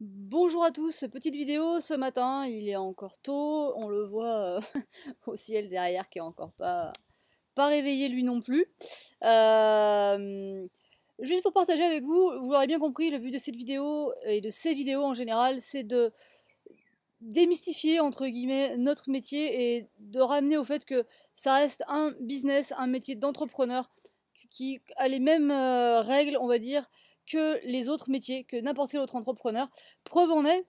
Bonjour à tous, petite vidéo ce matin, il est encore tôt, on le voit euh, au ciel derrière qui est encore pas, pas réveillé lui non plus. Euh, juste pour partager avec vous, vous l'aurez bien compris, le but de cette vidéo et de ces vidéos en général, c'est de démystifier entre guillemets notre métier et de ramener au fait que ça reste un business, un métier d'entrepreneur qui a les mêmes euh, règles, on va dire, que les autres métiers, que n'importe quel autre entrepreneur. Preuve en est,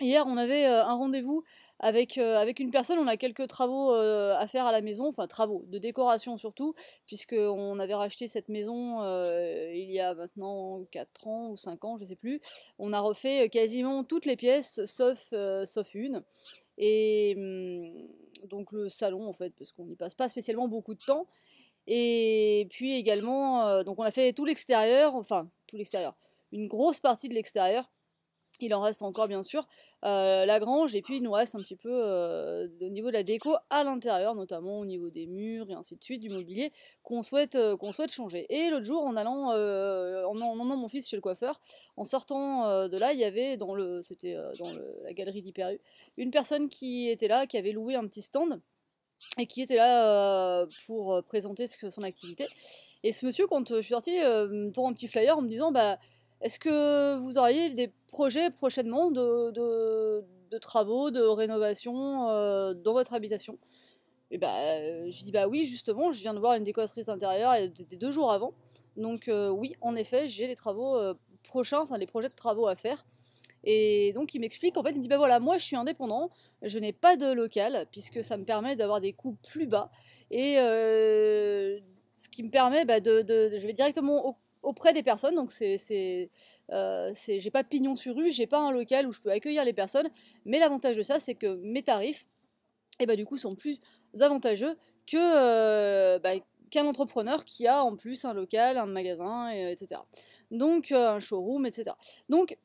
hier on avait euh, un rendez-vous avec, euh, avec, une personne, on a quelques travaux euh, à faire à la maison, enfin travaux de décoration surtout, puisqu'on avait racheté cette maison il y a maintenant 4 ans ou 5 ans, je ne sais plus. On a refait quasiment toutes les pièces sauf, sauf une. Et hum, donc le salon en fait, parce qu'on n'y passe pas spécialement beaucoup de temps. Et puis également, euh, donc on a fait tout l'extérieur, enfin tout l'extérieur, une grosse partie de l'extérieur. Il en reste encore bien sûr euh, la grange et puis il nous reste un petit peu au euh, niveau de la déco à l'intérieur, notamment au niveau des murs et ainsi de suite, du mobilier qu'on souhaite, qu'on souhaite changer. Et l'autre jour, en allant, en emmenant mon fils chez le coiffeur, en sortant de là, il y avait dans le, c'était dans la galerie d'Hyperu, une personne qui était là, qui avait loué un petit stand et qui était là pour présenter ce, son activité. Et ce monsieur, quand je suis sortie, me tourne un petit flyer en me disant bah, Est-ce que vous auriez des projets prochainement de, travaux, de rénovation dans votre habitation Et bah, j'ai dit Bah oui, justement, je viens de voir une décoratrice intérieure et des deux jours avant. Donc, oui, en effet, j'ai les travaux prochains, enfin les projets de travaux à faire. Et donc il m'explique, en fait, il me dit, ben voilà, moi je suis indépendant, je n'ai pas de local, puisque ça me permet d'avoir des coûts plus bas. Et euh, ce qui me permet, bah, de, je vais directement auprès des personnes, donc c'est... Euh, j'ai pas pignon sur rue, j'ai pas un local où je peux accueillir les personnes, mais l'avantage de ça, c'est que mes tarifs, et eh ben, du coup, sont plus avantageux que euh, bah, qu'un entrepreneur qui a en plus un local, un magasin, etc. Donc euh, un showroom, etc. Donc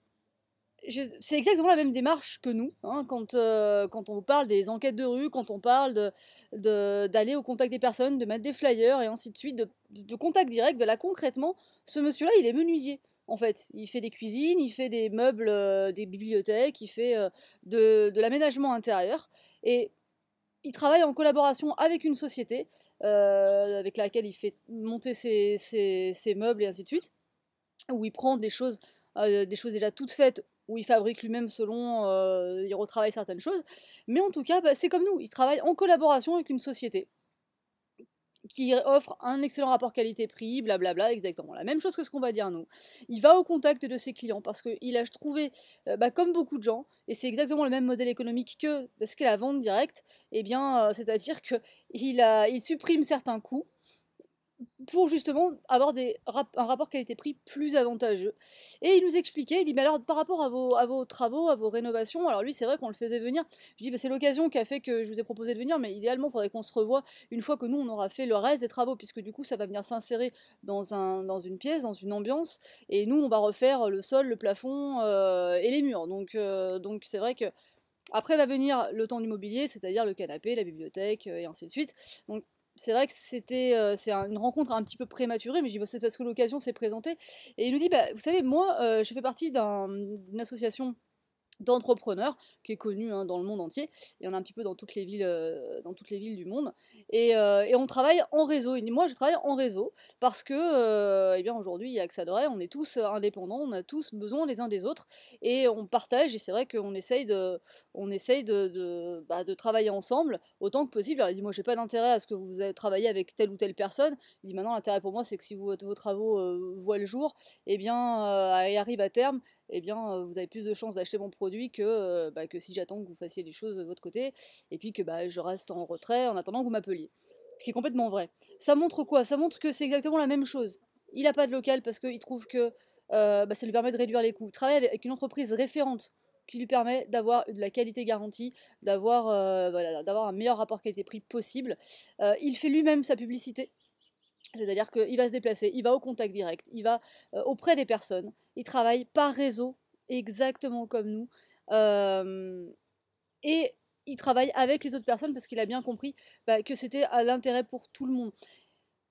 c'est exactement la même démarche que nous, hein, quand, euh, quand on parle des enquêtes de rue, quand on parle d'aller au contact des personnes, de mettre des flyers et ainsi de suite, de, contact direct, de ben là concrètement, ce monsieur-là, il est menuisier. En fait, il fait des cuisines, il fait des meubles, euh, des bibliothèques, il fait euh, de, l'aménagement intérieur. Et il travaille en collaboration avec une société avec laquelle il fait monter ses, meubles et ainsi de suite, où il prend des choses déjà toutes faites où il fabrique lui-même selon, euh, il retravaille certaines choses. Mais en tout cas, bah, c'est comme nous, il travaille en collaboration avec une société qui offre un excellent rapport qualité-prix, blablabla, exactement la même chose que ce qu'on va dire nous. Il va au contact de ses clients parce qu'il a trouvé, euh, bah, comme beaucoup de gens, et c'est exactement le même modèle économique que ce qu'est la vente directe, eh bien, euh, c'est-à-dire qu'il il supprime certains coûts pour justement avoir un rapport qualité-prix plus avantageux. Et il nous expliquait, il dit, mais alors par rapport à vos, travaux, à vos rénovations, alors lui c'est vrai qu'on le faisait venir, je dis, bah, c'est l'occasion qui a fait que je vous ai proposé de venir, mais idéalement il faudrait qu'on se revoie une fois que nous on aura fait le reste des travaux, puisque du coup ça va venir s'insérer dans, une pièce, dans une ambiance, et nous on va refaire le sol, le plafond euh, et les murs. Euh, donc c'est vrai que... Après va venir le temps du mobilier, c'est-à-dire le canapé, la bibliothèque euh, et ainsi de suite. Donc c'est vrai que c'était euh, c'est une rencontre un petit peu prématurée, mais je dis c'est parce que l'occasion s'est présentée. Et il nous dit bah, Vous savez, moi, euh, je fais partie d'une association d'entrepreneurs qui est connue hein, dans le monde entier. Et on en a un petit peu dans toutes les villes, euh, dans toutes les villes du monde. Euh, et, on travaille en réseau. moi, je travaille en réseau parce que, euh, eh bien, aujourd'hui, il y a que ça de vrai. On est tous indépendants, on a tous besoin les uns des autres et on partage. Et c'est vrai qu'on essaye de, on essaye de, de, bah, travailler ensemble autant que possible. Alors, il dit, moi, j'ai pas d'intérêt à ce que vous travaillez avec telle ou telle personne. Il dit, maintenant, l'intérêt pour moi, c'est que si vos, travaux euh, voient le jour, et eh bien, et arrivent à terme, et eh bien, vous avez plus de chances d'acheter mon produit que, bah, que si j'attends que vous fassiez des choses de votre côté et puis que bah, je reste en retrait en attendant que vous m'appeliez. Ce qui est complètement vrai. Ça montre quoi Ça montre que c'est exactement la même chose. Il n'a pas de local parce qu'il trouve que euh, bah, ça lui permet de réduire les coûts. travaille avec une entreprise référente qui lui permet d'avoir de la qualité garantie, d'avoir euh, un meilleur rapport qualité-prix possible. Euh, il fait lui-même sa publicité. C'est-à-dire qu'il va se déplacer, il va au contact direct, il va auprès des personnes, il travaille par réseau, exactement comme nous. et il travaille avec les autres personnes parce qu'il a bien compris bah, que c'était à l'intérêt pour tout le monde.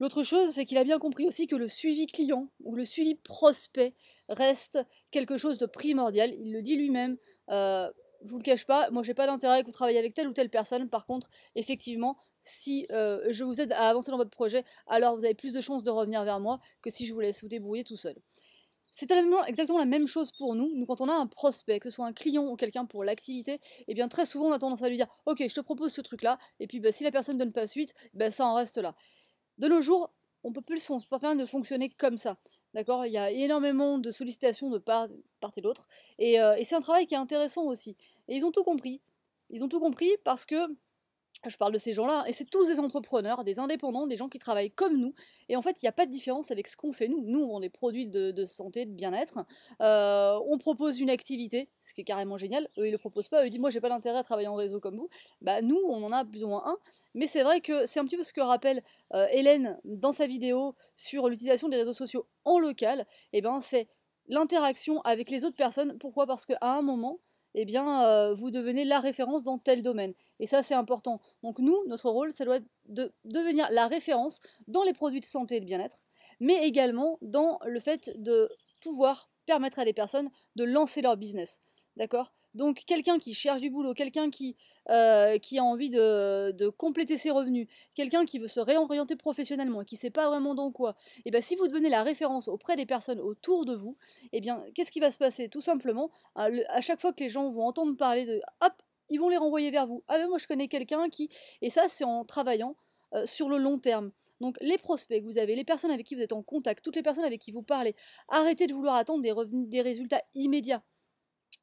L'autre chose, c'est qu'il a bien compris aussi que le suivi client ou le suivi prospect reste quelque chose de primordial. Il le dit lui-même. je euh, je vous le cache pas, moi j'ai pas d'intérêt que vous travaillez avec telle ou telle personne. Par contre, effectivement, si euh, je vous aide à avancer dans votre projet, alors vous avez plus de chances de revenir vers moi que si je vous laisse vous débrouiller tout seul. C'est exactement la même chose pour nous. Nous, quand on a un prospect, que ce soit un client ou quelqu'un pour l'activité, eh bien très souvent on a tendance à lui dire Ok, je te propose ce truc-là, et puis bah, si la personne ne donne pas suite, ben ça en reste là. De nos jours, on peut plus se permettre de fonctionner comme ça. D'accord Il y a énormément de sollicitations de part, et d'autre. Et, euh, et c'est un travail qui est intéressant aussi. Et ils ont tout compris. Ils ont tout compris parce que je parle de ces gens-là, et c'est tous des entrepreneurs, des indépendants, des gens qui travaillent comme nous. Et en fait, il n'y a pas de différence avec ce qu'on fait nous. Nous, on est des produits de, santé, de bien-être. Euh, on propose une activité, ce qui est carrément génial. Eux, ils le proposent pas. Eux, ils disent, moi, j'ai pas d'intérêt à travailler en réseau comme vous. Bah, nous, on en a plus ou moins un. Mais c'est vrai que c'est un petit peu ce que rappelle euh, Hélène dans sa vidéo sur l'utilisation des réseaux sociaux en local. Et eh ben, c'est l'interaction avec les autres personnes. Pourquoi Parce qu'à un moment, eh bien, euh, vous devenez la référence dans tel domaine. Et ça, c'est important. Donc nous, notre rôle, ça doit être de devenir la référence dans les produits de santé et de bien-être, mais également dans le fait de pouvoir permettre à des personnes de lancer leur business. D'accord Donc quelqu'un qui cherche du boulot, quelqu'un qui, euh, qui a envie de, compléter ses revenus, quelqu'un qui veut se réorienter professionnellement, et qui ne sait pas vraiment dans quoi, et eh bien si vous devenez la référence auprès des personnes autour de vous, et eh bien qu'est-ce qui va se passer Tout simplement, à chaque fois que les gens vont entendre parler de hop, ils vont les renvoyer vers vous. Ah mais moi je connais quelqu'un qui. Et ça c'est en travaillant euh, sur le long terme. Donc les prospects que vous avez, les personnes avec qui vous êtes en contact, toutes les personnes avec qui vous parlez, arrêtez de vouloir attendre des, revenus, des résultats immédiats.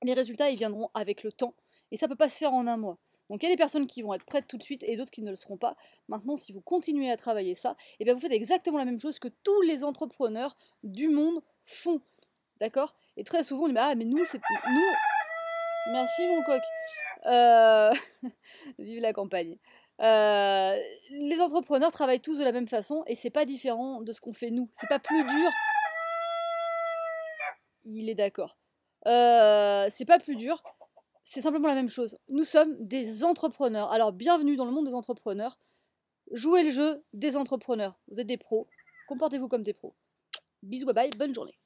Les résultats, ils viendront avec le temps. Et ça ne peut pas se faire en un mois. Donc il y a des personnes qui vont être prêtes tout de suite et d'autres qui ne le seront pas. Maintenant, si vous continuez à travailler ça, eh bien vous faites exactement la même chose que tous les entrepreneurs du monde font. D'accord Et très souvent, on dit Ah, mais nous, c'est. Nous. Merci, mon coq. Euh, vive la campagne. Euh, les entrepreneurs travaillent tous de la même façon et c'est pas différent de ce qu'on fait nous. C'est pas plus dur. Il est d'accord. Euh, c'est pas plus dur, c'est simplement la même chose. Nous sommes des entrepreneurs. Alors bienvenue dans le monde des entrepreneurs. Jouez le jeu des entrepreneurs. Vous êtes des pros. Comportez-vous comme des pros. Bisous, bye bye, bonne journée.